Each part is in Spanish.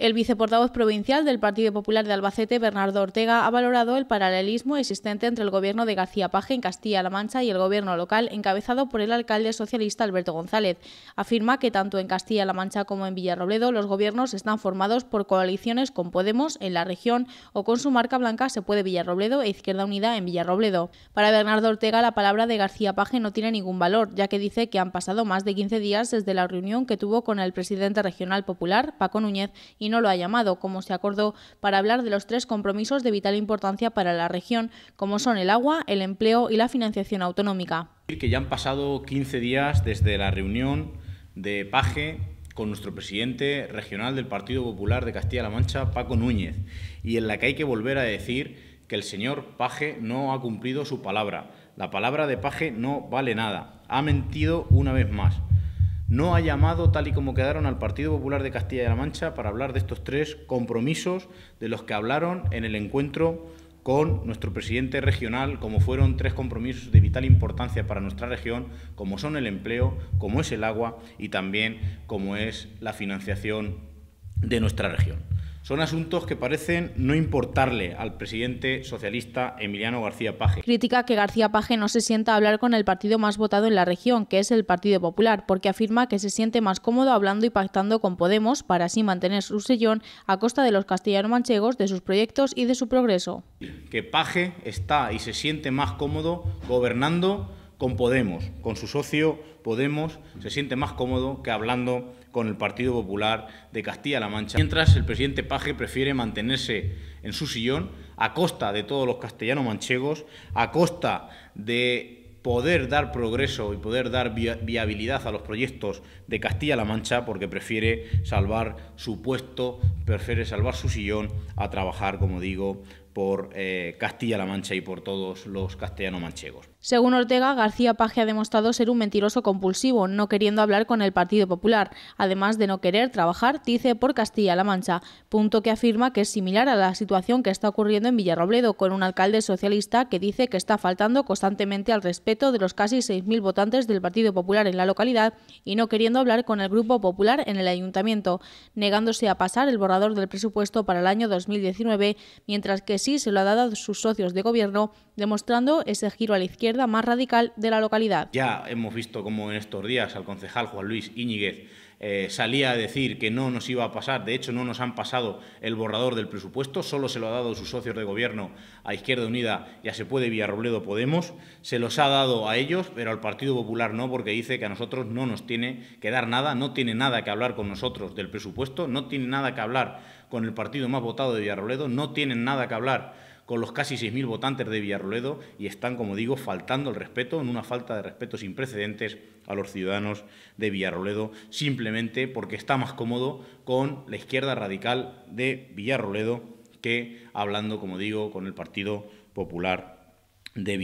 El viceportavoz provincial del Partido Popular de Albacete, Bernardo Ortega, ha valorado el paralelismo existente entre el gobierno de García Paje en Castilla-La Mancha y el gobierno local encabezado por el alcalde socialista Alberto González. Afirma que tanto en Castilla-La Mancha como en Villarrobledo los gobiernos están formados por coaliciones con Podemos en la región o con su marca blanca se puede Villarrobledo e Izquierda Unida en Villarrobledo. Para Bernardo Ortega la palabra de García Paje no tiene ningún valor, ya que dice que han pasado más de 15 días desde la reunión que tuvo con el presidente regional popular, Paco Núñez, y no lo ha llamado, como se acordó para hablar de los tres compromisos de vital importancia para la región, como son el agua, el empleo y la financiación autonómica. Que ya han pasado 15 días desde la reunión de Paje con nuestro presidente regional del Partido Popular de Castilla-La Mancha, Paco Núñez, y en la que hay que volver a decir que el señor Paje no ha cumplido su palabra. La palabra de Paje no vale nada. Ha mentido una vez más no ha llamado, tal y como quedaron, al Partido Popular de Castilla-La Mancha para hablar de estos tres compromisos de los que hablaron en el encuentro con nuestro presidente regional, como fueron tres compromisos de vital importancia para nuestra región, como son el empleo, como es el agua y también como es la financiación de nuestra región. Son asuntos que parecen no importarle al presidente socialista Emiliano García Paje. Crítica que García Paje no se sienta a hablar con el partido más votado en la región, que es el Partido Popular, porque afirma que se siente más cómodo hablando y pactando con Podemos para así mantener su sellón a costa de los castellano manchegos, de sus proyectos y de su progreso. Que Paje está y se siente más cómodo gobernando con Podemos, con su socio Podemos, se siente más cómodo que hablando con el Partido Popular de Castilla-La Mancha, mientras el presidente Paje prefiere mantenerse en su sillón a costa de todos los castellano manchegos, a costa de poder dar progreso y poder dar viabilidad a los proyectos de Castilla-La Mancha, porque prefiere salvar su puesto, prefiere salvar su sillón a trabajar, como digo, por eh, Castilla-La Mancha y por todos los castellanos manchegos. Según Ortega, García Paje ha demostrado ser un mentiroso compulsivo, no queriendo hablar con el Partido Popular, además de no querer trabajar, dice, por Castilla-La Mancha, punto que afirma que es similar a la situación que está ocurriendo en Villarrobledo con un alcalde socialista que dice que está faltando constantemente al respeto de los casi 6.000 votantes del Partido Popular en la localidad y no queriendo hablar con el Grupo Popular en el ayuntamiento, negándose a pasar el borrador del presupuesto para el año 2019, mientras que sí se lo ha dado a sus socios de gobierno, demostrando ese giro a la izquierda más radical de la localidad. Ya hemos visto cómo en estos días al concejal Juan Luis Íñiguez eh, salía a decir que no nos iba a pasar, de hecho no nos han pasado el borrador del presupuesto, solo se lo ha dado sus socios de gobierno a Izquierda Unida ya se puede Villarrobledo Podemos, se los ha dado a ellos, pero al Partido Popular no, porque dice que a nosotros no nos tiene que dar nada, no tiene nada que hablar con nosotros del presupuesto, no tiene nada que hablar con el partido más votado de Villarrobledo, no tienen nada que hablar con los casi 6.000 votantes de Villarroledo y están, como digo, faltando el respeto, en una falta de respeto sin precedentes a los ciudadanos de Villarroledo, simplemente porque está más cómodo con la izquierda radical de Villarroledo que hablando, como digo, con el Partido Popular de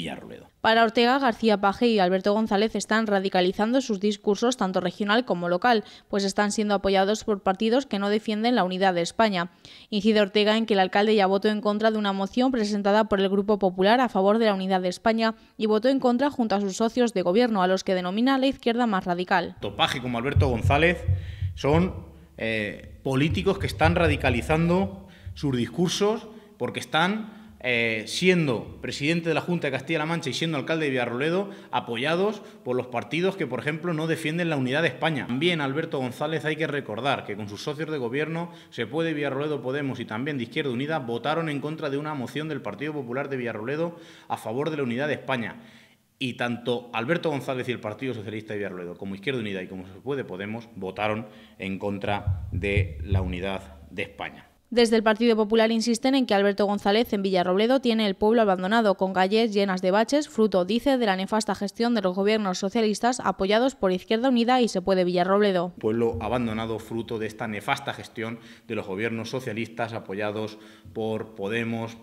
Para Ortega, García Paje y Alberto González están radicalizando sus discursos tanto regional como local, pues están siendo apoyados por partidos que no defienden la unidad de España. Incide Ortega en que el alcalde ya votó en contra de una moción presentada por el Grupo Popular a favor de la unidad de España y votó en contra junto a sus socios de gobierno, a los que denomina la izquierda más radical. Topaje como Alberto González son eh, políticos que están radicalizando sus discursos porque están eh, siendo presidente de la Junta de Castilla-La Mancha y siendo alcalde de Villarroledo, apoyados por los partidos que, por ejemplo, no defienden la unidad de España. También, Alberto González, hay que recordar que con sus socios de gobierno, Se Puede, Villarroledo, Podemos y también de Izquierda Unida, votaron en contra de una moción del Partido Popular de Villarroledo a favor de la unidad de España. Y tanto Alberto González y el Partido Socialista de Villarroledo, como Izquierda Unida y como Se Puede, Podemos, votaron en contra de la unidad de España. Desde el Partido Popular insisten en que Alberto González en Villarrobledo tiene el pueblo abandonado, con calles llenas de baches, fruto, dice, de la nefasta gestión de los gobiernos socialistas apoyados por Izquierda Unida y Se Puede Villarrobledo. Pueblo abandonado, fruto de esta nefasta gestión de los gobiernos socialistas apoyados por Podemos,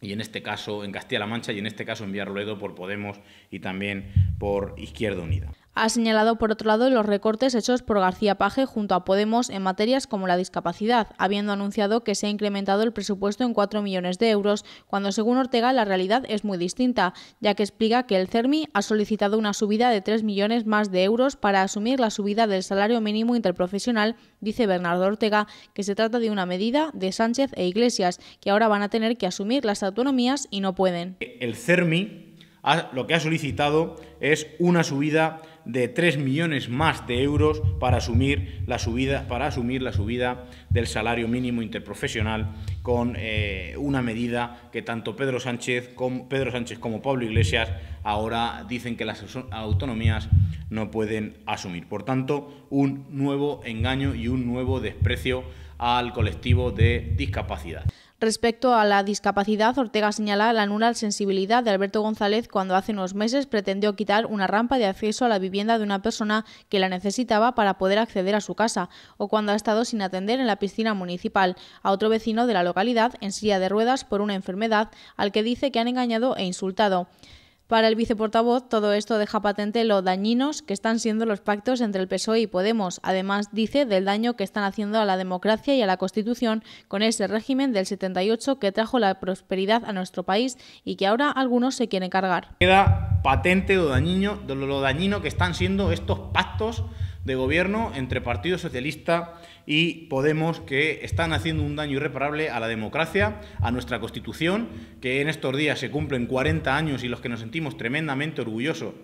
y en este caso en Castilla-La Mancha y en este caso en Villarrobledo por Podemos y también por Izquierda Unida. Ha señalado, por otro lado, los recortes hechos por García Paje junto a Podemos en materias como la discapacidad, habiendo anunciado que se ha incrementado el presupuesto en 4 millones de euros, cuando según Ortega la realidad es muy distinta, ya que explica que el CERMI ha solicitado una subida de 3 millones más de euros para asumir la subida del salario mínimo interprofesional, dice Bernardo Ortega, que se trata de una medida de Sánchez e Iglesias, que ahora van a tener que asumir las autonomías y no pueden. El CERMI lo que ha solicitado es una subida de 3 millones más de euros para asumir la subida, para asumir la subida del salario mínimo interprofesional con eh, una medida que tanto Pedro Sánchez, como, Pedro Sánchez como Pablo Iglesias ahora dicen que las autonomías no pueden asumir. Por tanto, un nuevo engaño y un nuevo desprecio al colectivo de discapacidad. Respecto a la discapacidad, Ortega señala la nula sensibilidad de Alberto González cuando hace unos meses pretendió quitar una rampa de acceso a la vivienda de una persona que la necesitaba para poder acceder a su casa, o cuando ha estado sin atender en la piscina municipal a otro vecino de la localidad en silla de ruedas por una enfermedad al que dice que han engañado e insultado. Para el viceportavoz, todo esto deja patente lo dañinos que están siendo los pactos entre el PSOE y Podemos. Además, dice del daño que están haciendo a la democracia y a la Constitución con ese régimen del 78 que trajo la prosperidad a nuestro país y que ahora algunos se quieren cargar. Queda patente lo dañino, lo dañino que están siendo estos pactos de gobierno entre Partido Socialista y Podemos que están haciendo un daño irreparable a la democracia, a nuestra Constitución, que en estos días se cumplen 40 años y los que nos sentimos tremendamente orgullosos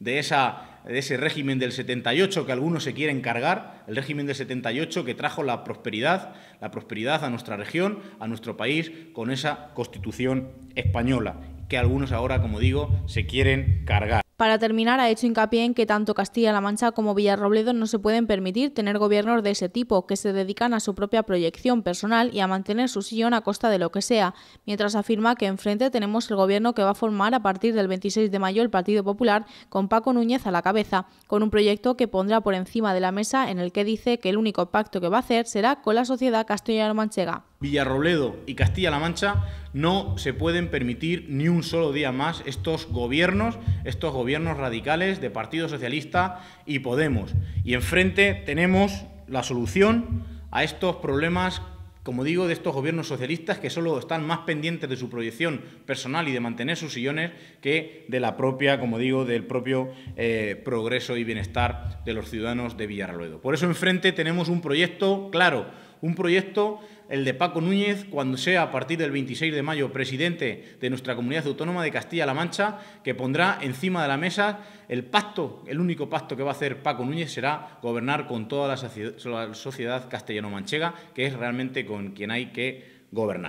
de, esa, de ese régimen del 78 que algunos se quieren cargar, el régimen del 78 que trajo la prosperidad, la prosperidad a nuestra región, a nuestro país, con esa Constitución española, que algunos ahora, como digo, se quieren cargar. Para terminar, ha hecho hincapié en que tanto Castilla-La Mancha como Villarrobledo no se pueden permitir tener gobiernos de ese tipo, que se dedican a su propia proyección personal y a mantener su sillón a costa de lo que sea, mientras afirma que enfrente tenemos el gobierno que va a formar a partir del 26 de mayo el Partido Popular, con Paco Núñez a la cabeza, con un proyecto que pondrá por encima de la mesa en el que dice que el único pacto que va a hacer será con la sociedad castellano-manchega. Villarrobledo y Castilla-La Mancha no se pueden permitir ni un solo día más estos gobiernos, estos gobiernos radicales de Partido Socialista y Podemos. Y enfrente tenemos la solución a estos problemas, como digo, de estos gobiernos socialistas que solo están más pendientes de su proyección personal y de mantener sus sillones que de la propia, como digo, del propio eh, progreso y bienestar de los ciudadanos de Villarrobledo. Por eso enfrente tenemos un proyecto claro, un proyecto el de Paco Núñez cuando sea a partir del 26 de mayo presidente de nuestra comunidad autónoma de Castilla-La Mancha, que pondrá encima de la mesa el pacto, el único pacto que va a hacer Paco Núñez será gobernar con toda la sociedad castellano-manchega, que es realmente con quien hay que gobernar.